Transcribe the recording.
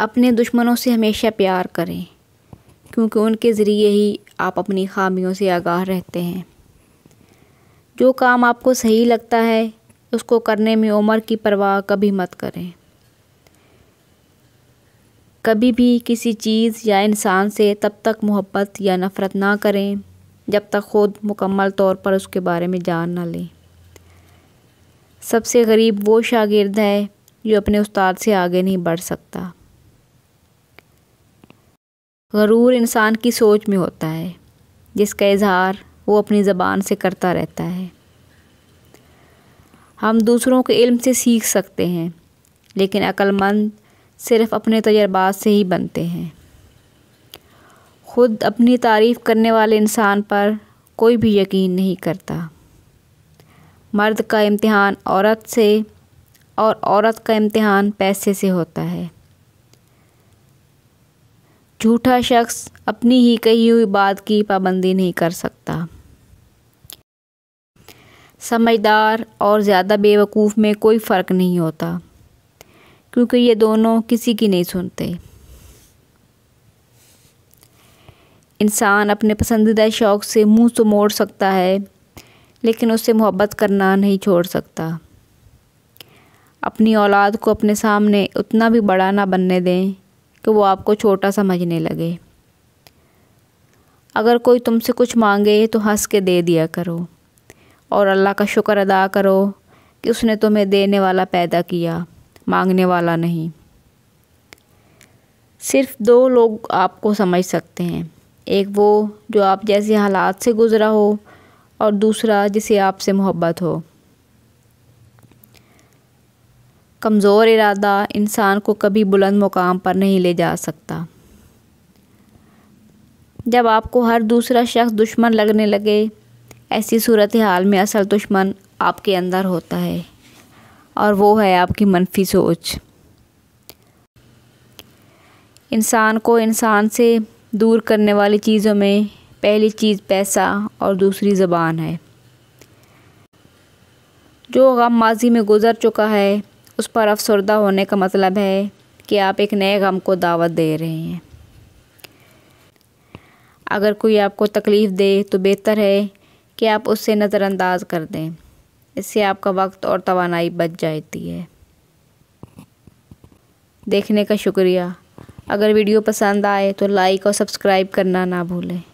अपने दुश्मनों से हमेशा प्यार करें क्योंकि उनके ज़रिए ही आप अपनी खामियों से आगाह रहते हैं जो काम आपको सही लगता है उसको करने में उम्र की परवाह कभी मत करें कभी भी किसी चीज़ या इंसान से तब तक मोहब्बत या नफ़रत ना करें जब तक ख़ुद मुकम्मल तौर पर उसके बारे में जान ना लें सबसे गरीब वो शागिर्द है जो अपने उस्ताद से आगे नहीं बढ़ सकता गरूर इंसान की सोच में होता है जिसका इजहार वो अपनी ज़बान से करता रहता है हम दूसरों के इल्म से सीख सकते हैं लेकिन अक्लमंद सिर्फ अपने तजर्बात से ही बनते हैं खुद अपनी तारीफ़ करने वाले इंसान पर कोई भी यकीन नहीं करता मर्द का इम्तिहान औरत से और औरत का इम्तिहान पैसे से होता है झूठा शख्स अपनी ही कही हुई बात की पाबंदी नहीं कर सकता समझदार और ज़्यादा बेवकूफ़ में कोई फ़र्क नहीं होता क्योंकि ये दोनों किसी की नहीं सुनते इंसान अपने पसंदीदा शौक़ से मुंह तो मोड़ सकता है लेकिन उससे मोहब्बत करना नहीं छोड़ सकता अपनी औलाद को अपने सामने उतना भी बड़ा ना बनने दें कि वो आपको छोटा समझने लगे अगर कोई तुमसे कुछ मांगे तो हंस के दे दिया करो और अल्लाह का शुक्र अदा करो कि उसने तुम्हें देने वाला पैदा किया मांगने वाला नहीं सिर्फ दो लोग आपको समझ सकते हैं एक वो जो आप जैसे हालात से गुज़रा हो और दूसरा जिसे आपसे मोहब्बत हो कमज़ोर इरादा इंसान को कभी बुलंद मुकाम पर नहीं ले जा सकता जब आपको हर दूसरा शख्स दुश्मन लगने लगे ऐसी सूरत हाल में असल दुश्मन आपके अंदर होता है और वो है आपकी मनफी सोच इंसान को इंसान से दूर करने वाली चीज़ों में पहली चीज़ पैसा और दूसरी ज़बान है जो गम माजी में गुज़र चुका है उस पर अफसरदा होने का मतलब है कि आप एक नए गम को दावत दे रहे हैं अगर कोई आपको तकलीफ़ दे तो बेहतर है कि आप उससे नज़रअंदाज कर दें इससे आपका वक्त और तोानाई बच जाती है देखने का शुक्रिया अगर वीडियो पसंद आए तो लाइक और सब्सक्राइब करना ना भूलें